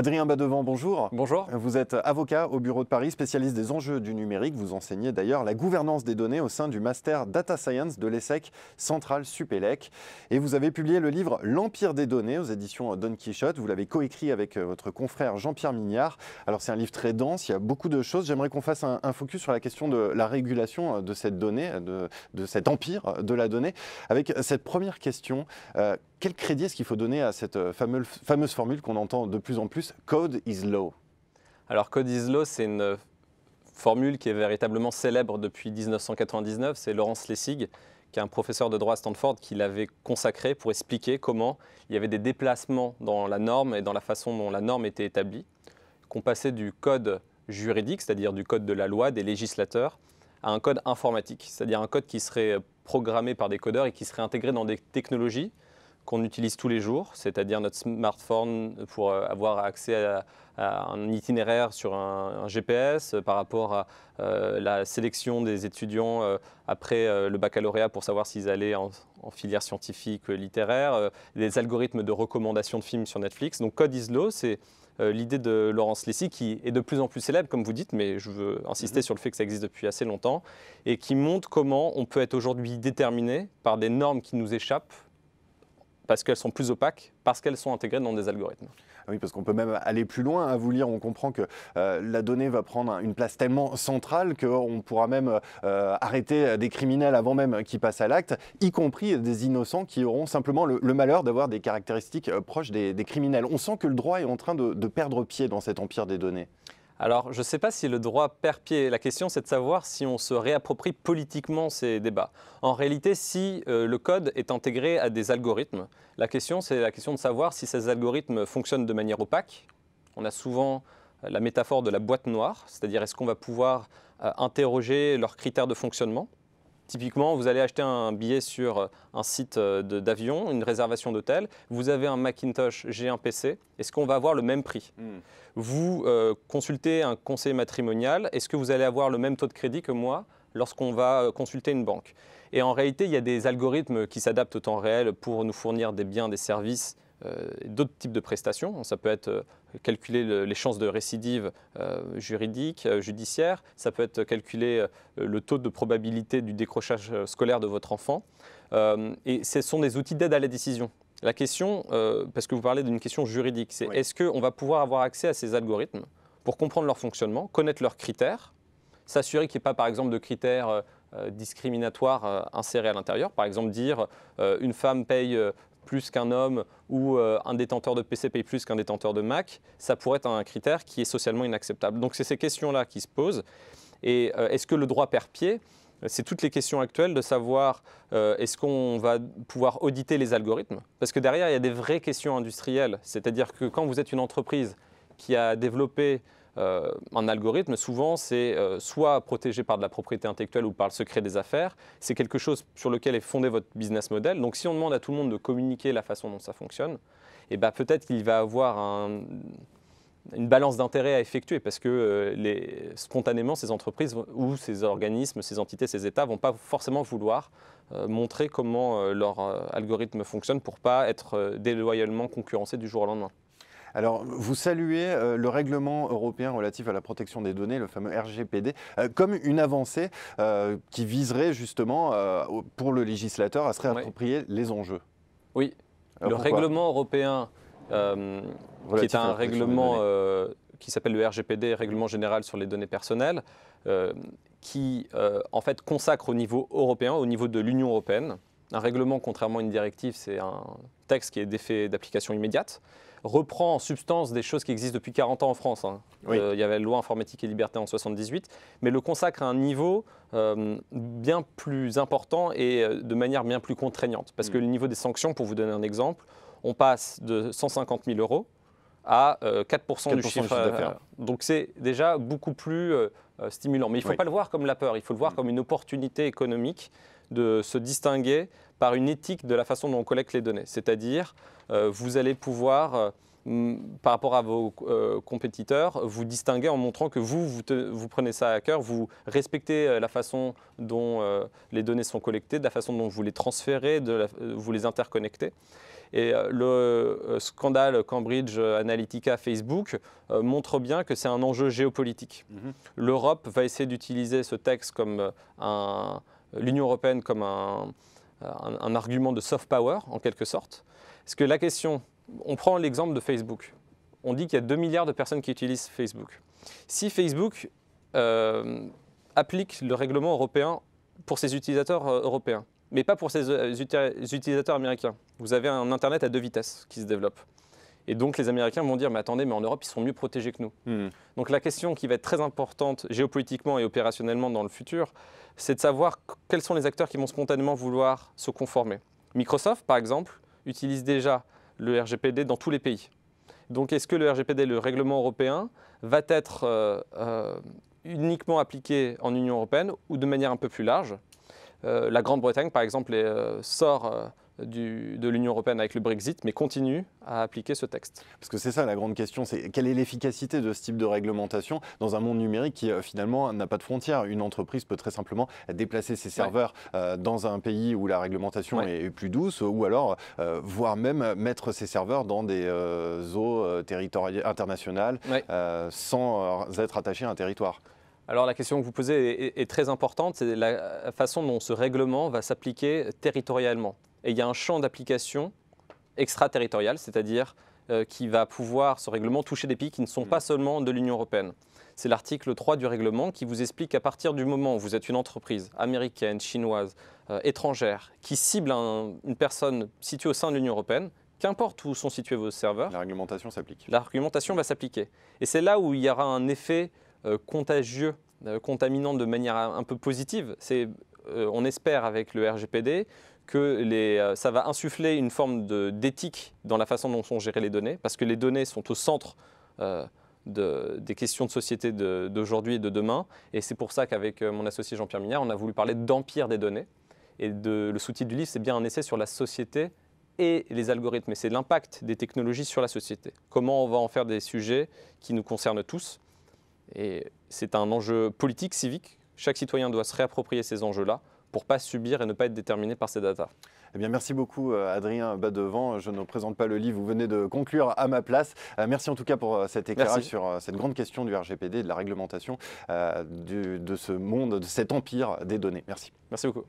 Adrien Badevant, bonjour. Bonjour. Vous êtes avocat au bureau de Paris, spécialiste des enjeux du numérique. Vous enseignez d'ailleurs la gouvernance des données au sein du master Data Science de l'ESSEC Centrale Supélec. Et vous avez publié le livre L'Empire des données aux éditions Don Quichotte. Vous l'avez coécrit avec euh, votre confrère Jean-Pierre Mignard. Alors c'est un livre très dense, il y a beaucoup de choses. J'aimerais qu'on fasse un, focus sur la question de la régulation euh, de cette donnée, euh, de, cet empire de la donnée. Avec cette première question, quel crédit est-ce qu'il faut donner à cette fameuse formule qu'on entend de plus en plus Code is Law. Alors Code is Law, c'est une formule qui est véritablement célèbre depuis 1999. C'est Laurence Lessig, qui est un professeur de droit à Stanford, qui l'avait consacrée pour expliquer comment il y avait des déplacements dans la norme et dans la façon dont la norme était établie, qu'on passait du code juridique, c'est-à-dire du code de la loi, des législateurs, à un code informatique, c'est-à-dire un code qui serait programmé par des codeurs et qui serait intégré dans des technologies qu'on utilise tous les jours, c'est-à-dire notre smartphone pour euh, avoir accès à, un itinéraire sur un, GPS euh, par rapport à euh, la sélection des étudiants après le baccalauréat pour savoir s'ils allaient en, filière scientifique, littéraire, des algorithmes de recommandation de films sur Netflix. Donc Code is c'est l'idée de Laurence Lessy qui est de plus en plus célèbre, comme vous dites, mais je veux insister mhm. sur le fait que ça existe depuis assez longtemps, et qui montre comment on peut être aujourd'hui déterminé par des normes qui nous échappent parce qu'elles sont plus opaques, parce qu'elles sont intégrées dans des algorithmes. Ah oui, parce qu'on peut même aller plus loin. À hein, vous lire, on comprend que euh, la donnée va prendre une place tellement centrale qu'on pourra même euh, arrêter des criminels avant même qu'ils passent à l'acte, y compris des innocents qui auront simplement le, malheur d'avoir des caractéristiques euh, proches des, criminels. On sent que le droit est en train de perdre pied dans cet empire des données. Alors, je ne sais pas si le droit perd pied. La question, c'est de savoir si on se réapproprie politiquement ces débats. En réalité, si euh, le code est intégré à des algorithmes, la question, c'est la question de savoir si ces algorithmes fonctionnent de manière opaque. On a souvent euh, la métaphore de la boîte noire, c'est-à-dire est-ce qu'on va pouvoir euh, interroger leurs critères de fonctionnement Typiquement, vous allez acheter un billet sur euh, un site euh, d'avion, une réservation d'hôtel, vous avez un Macintosh, j'ai un PC, est-ce qu'on va avoir le même prix hmm. Vous euh, consultez un conseiller matrimonial, est-ce que vous allez avoir le même taux de crédit que moi lorsqu'on va consulter une banque Et en réalité, il y a des algorithmes qui s'adaptent au temps réel pour nous fournir des biens, des services euh, d'autres types de prestations. Ça peut être euh, calculer les chances de récidive euh, juridique, judiciaire, ça peut être calculer le taux de probabilité du décrochage scolaire de votre enfant. et ce sont des outils d'aide à la décision. La question, parce que vous parlez d'une question juridique, c'est est-ce qu'on va pouvoir avoir accès à ces algorithmes pour comprendre leur fonctionnement, connaître leurs critères, s'assurer qu'il n'y ait pas par exemple de critères discriminatoires insérés à l'intérieur. Par exemple, dire une femme paye plus qu'un homme ou euh, un détenteur de PC paye plus qu'un détenteur de Mac, ça pourrait être un critère qui est socialement inacceptable. Donc c'est ces questions-là qui se posent. Et euh, est-ce que le droit perd pied c'est toutes les questions actuelles de savoir euh, est-ce qu'on va pouvoir auditer les algorithmes Parce que derrière, il y a des vraies questions industrielles. C'est-à-dire que quand vous êtes une entreprise qui a développé euh, un algorithme, souvent, c'est euh, soit protégé par de la propriété intellectuelle ou par le secret des affaires. C'est quelque chose sur lequel est fondé votre business model. Donc, si on demande à tout le monde de communiquer la façon dont ça fonctionne, eh ben, peut-être qu'il va avoir une balance d'intérêt à effectuer parce que euh, les, spontanément, ces entreprises ou ces organismes, ces entités, ces États vont pas forcément vouloir montrer comment leur algorithme fonctionne pour pas être déloyalement concurrencé du jour au lendemain. Alors, vous saluez euh, le règlement européen relatif à la protection des données, le fameux RGPD, euh, comme une avancée euh, qui viserait justement pour le législateur à se réapproprier les enjeux. Oui, le règlement européen, qui est un règlement qui s'appelle le RGPD, Règlement général sur les données personnelles, qui en fait consacre au niveau européen, au niveau de l'Union européenne, un règlement, contrairement à une directive, c'est un texte qui est d'effet d'application immédiate, reprend en substance des choses qui existent depuis 40 ans en France. Hein. Euh, il y avait la loi informatique et liberté en 78, mais le consacre à un niveau euh, bien plus important et euh, de manière bien plus contraignante. Parce mm. que le niveau des sanctions, pour vous donner un exemple, on passe de 150 000 euros à 4 du chiffre. d'affaires. donc c'est déjà beaucoup plus euh, stimulant. Mais il ne faut pas le voir comme la peur, il faut le voir mm. comme une opportunité économique de se distinguer par une éthique de la façon dont on collecte les données. C'est-à-dire, euh, vous allez pouvoir euh, Mm, par rapport à vos euh, compétiteurs, vous distinguez en montrant que vous, vous, prenez ça à cœur, vous respectez euh, la façon dont euh, les données sont collectées, de la façon dont vous les transférez, vous les interconnectez. Et le scandale Cambridge Analytica Facebook montre bien que c'est un enjeu géopolitique. Mhm. L'Europe va essayer d'utiliser ce texte comme un, l'Union européenne comme un, argument de soft power, en quelque sorte. est-ce que la question, on prend l'exemple de Facebook. On dit qu'il y a 2 milliards de personnes qui utilisent Facebook. Si Facebook euh, applique le règlement européen pour ses utilisateurs euh, européens, mais pas pour ses euh, utilisateurs américains, vous avez un Internet à deux vitesses qui se développe. Et donc les Américains vont dire, mais attendez, mais en Europe, ils sont mieux protégés que nous. Hmm. Donc la question qui va être très importante géopolitiquement et opérationnellement dans le futur, c'est de savoir quels sont les acteurs qui vont spontanément vouloir se conformer. Microsoft, par exemple, utilise déjà le RGPD dans tous les pays. Donc est-ce que le RGPD, le règlement européen, va être euh, euh, uniquement appliqué en Union européenne ou de manière un peu plus large euh, La Grande-Bretagne, par exemple, sort de l'Union européenne avec le Brexit, mais continue à appliquer ce texte. Parce que c'est ça la grande question, c'est quelle est l'efficacité de ce type de réglementation dans un monde numérique qui euh, finalement n'a pas de frontières. Une entreprise peut très simplement déplacer ses serveurs euh, dans un pays où la réglementation est plus douce, ou alors euh, voire même mettre ses serveurs dans des eaux territoriales internationales sans être attaché à un territoire. Alors la question que vous posez est très importante, c'est la façon dont ce règlement va s'appliquer territorialement et il y a un champ d'application extraterritorial, c'est-à-dire euh, qui va pouvoir, ce règlement, toucher des pays qui ne sont pas mm. seulement de l'Union européenne. C'est l'article 3 du règlement qui vous explique qu'à partir du moment où vous êtes une entreprise américaine, chinoise, euh, étrangère, qui cible une personne située au sein de l'Union européenne, qu'importe où sont situés vos serveurs. La réglementation s'applique. La réglementation va s'appliquer. Et c'est là où il y aura un effet euh, contagieux, contaminant de manière un peu positive. C'est, on espère avec le RGPD, que les, euh, ça va insuffler une forme d'éthique dans la façon dont sont gérées les données, parce que les données sont au centre euh, des questions de société d'aujourd'hui et de demain. Et c'est pour ça qu'avec euh, mon associé Jean-Pierre Mignard, on a voulu parler d'empire des données. Et le sous-titre du livre, c'est bien un essai sur la société et les algorithmes. Et c'est l'impact des technologies sur la société. Comment on va en faire des sujets qui nous concernent tous. Et c'est un enjeu politique, civique. Chaque citoyen doit se réapproprier ces enjeux-là pour pas subir et ne pas être déterminé par ces datas. Eh bien, merci beaucoup euh, Adrien Badevant. Je ne présente pas le livre, vous venez de conclure à ma place. Euh, merci en tout cas pour euh, cet éclairage sur cette grande question du RGPD, de la réglementation, de ce monde, de cet empire des données. Merci. Merci beaucoup.